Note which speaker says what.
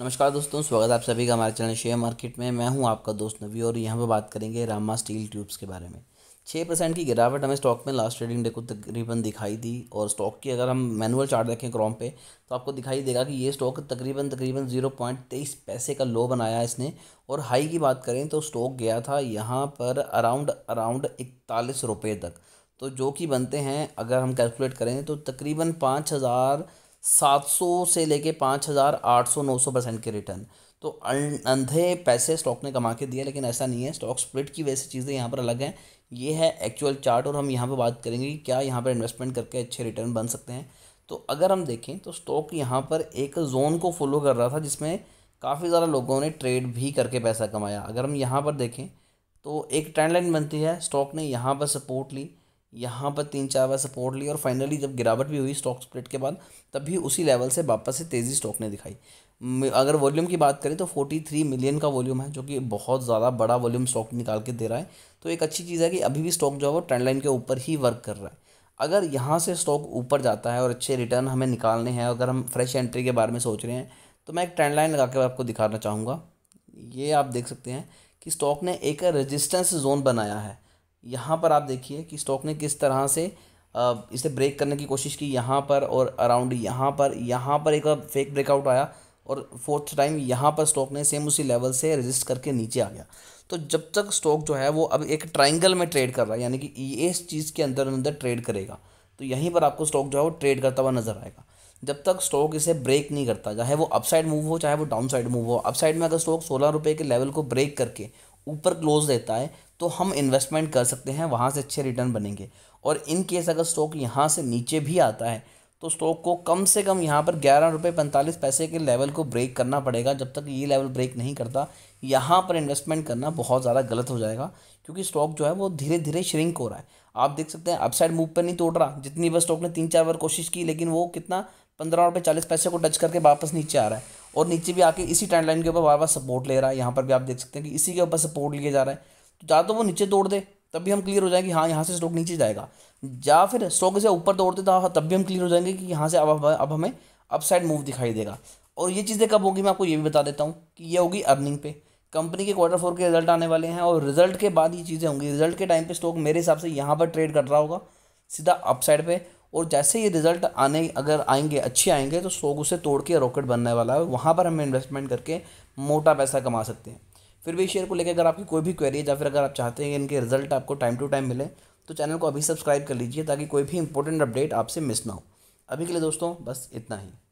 Speaker 1: नमस्कार दोस्तों स्वागत है आप सभी का हमारे चैनल शेयर मार्केट में मैं हूं आपका दोस्त नवी और यहां पर बात करेंगे रामा स्टील ट्यूब्स के बारे में छः परसेंट की गिरावट हमें स्टॉक में लास्ट ट्रेडिंग डे को तकरीबन दिखाई दी और स्टॉक की अगर हम मैनुअल चार्ट देखें क्रॉम पे तो आपको दिखाई देगा कि ये स्टॉक तकरीबन तकरीबन जीरो पॉइंट तेईस पैसे का लो बनाया इसने और हाई की बात करें तो स्टॉक गया था यहाँ पर अराउंड अराउंड इकतालीस रुपये तक तो जो कि बनते हैं अगर हम कैलकुलेट करें तो तकरीबन पाँच हज़ार सात सौ से लेके पाँच हज़ार आठ सौ नौ सौ परसेंट के रिटर्न तो अं-, अंधे पैसे स्टॉक ने कमा के दिए लेकिन ऐसा नहीं है स्टॉक स्प्लिट की वजह से चीज़ें यहाँ पर अलग हैं ये है एक्चुअल चार्ट और हम यहाँ पर बात करेंगे कि क्या यहाँ पर इन्वेस्टमेंट करके अच्छे रिटर्न बन सकते हैं तो अगर हम देखें तो स्टॉक यहाँ पर एक जोन को फॉलो कर रहा था जिसमें काफ़ी ज़्यादा लोगों ने ट्रेड भी करके पैसा कमाया अगर हम यहाँ पर देखें तो एक ट्रेंड लाइन बनती है स्टॉक ने यहाँ पर सपोर्ट ली यहाँ पर तीन चार बार सपोर्ट ली और फाइनली जब गिरावट भी हुई स्टॉक स्प्लिट के बाद तब भी उसी लेवल से वापस से तेज़ी स्टॉक ने दिखाई अगर वॉल्यूम की बात करें तो फोर्टी थ्री मिलियन का वॉल्यूम है जो कि बहुत ज़्यादा बड़ा वॉल्यूम स्टॉक निकाल के दे रहा है तो एक अच्छी चीज़ है कि अभी भी स्टॉक जो है वो ट्रेंड लाइन के ऊपर ही वर्क कर रहा है अगर यहाँ से स्टॉक ऊपर जाता है और अच्छे रिटर्न हमें निकालने हैं अगर हम फ्रेश एंट्री के बारे में सोच रहे हैं तो मैं एक ट्रेंड लाइन लगा कर आपको दिखाना चाहूँगा ये आप देख सकते हैं कि स्टॉक ने एक रजिस्टेंस जोन बनाया है यहाँ पर आप देखिए कि स्टॉक ने किस तरह से इसे ब्रेक करने की कोशिश की यहाँ पर और अराउंड यहाँ पर यहाँ पर एक फेक ब्रेकआउट आया और फोर्थ टाइम यहाँ पर स्टॉक ने सेम उसी लेवल से रजिस्ट करके नीचे आ गया तो जब तक स्टॉक जो है वो अब एक ट्राइंगल में ट्रेड कर रहा है यानी कि इस चीज़ के अंदर अंदर ट्रेड करेगा तो यहीं पर आपको स्टॉक जो है वो ट्रेड करता हुआ नजर आएगा जब तक स्टॉक इसे ब्रेक नहीं करता चाहे वो अपसाइड मूव हो चाहे वो डाउन साइड मूव हो अपसाइड में अगर स्टॉक सोलह रुपये के लेवल को ब्रेक करके ऊपर क्लोज देता है तो हम इन्वेस्टमेंट कर सकते हैं वहाँ से अच्छे रिटर्न बनेंगे और इन केस अगर स्टॉक यहाँ से नीचे भी आता है तो स्टॉक को कम से कम यहाँ पर ग्यारह रुपये पैंतालीस पैसे के लेवल को ब्रेक करना पड़ेगा जब तक ये लेवल ब्रेक नहीं करता यहाँ पर इन्वेस्टमेंट करना बहुत ज़्यादा गलत हो जाएगा क्योंकि स्टॉक जो है वो धीरे धीरे श्रिंक हो रहा है आप देख सकते हैं अपसाइड मूव पर नहीं तोड़ रहा जितनी बार स्टॉक ने तीन चार बार कोशिश की लेकिन वो कितना पंद्रह रुपये चालीस पैसे को टच करके वापस नीचे आ रहा है और नीचे भी आके इसी ट्रेंड लाइन के ऊपर बार बार सपोर्ट ले रहा है यहाँ पर भी आप देख सकते हैं कि इसी के ऊपर सपोर्ट लिया जा रहा है या तो वो नीचे तोड़ दे तब भी हम क्लियर हो जाएंगे हाँ यहाँ से स्टॉक नीचे जाएगा या फिर स्ट्रोक से ऊपर तोड़ते तो तब भी हम क्लियर हो जाएंगे कि यहाँ से अब अब हमें अपसाइड मूव दिखाई देगा और ये चीज़ें कब होगी मैं आपको ये भी बता देता हूँ कि ये होगी अर्निंग पे कंपनी के क्वार्टर फोर के रिजल्ट आने वाले हैं और रिजल्ट के बाद ये चीज़ें होंगी रिजल्ट के टाइम पे स्टॉक मेरे हिसाब से यहाँ पर ट्रेड कर रहा होगा सीधा अपसाइड पे और जैसे ये रिजल्ट आने अगर आएंगे अच्छे आएंगे तो स्टॉक उसे तोड़ के रॉकेट बनने वाला है वहाँ पर हम इन्वेस्टमेंट करके मोटा पैसा कमा सकते हैं फिर भी शेयर को लेकर अगर आपकी कोई भी क्वेरी है या फिर अगर आप चाहते हैं इनके रिजल्ट आपको टाइम टू टाइम मिले तो चैनल को अभी सब्सक्राइब कर लीजिए ताकि कोई भी इंपॉर्टेंट अपडेट आपसे मिस ना हो अभी के लिए दोस्तों बस इतना ही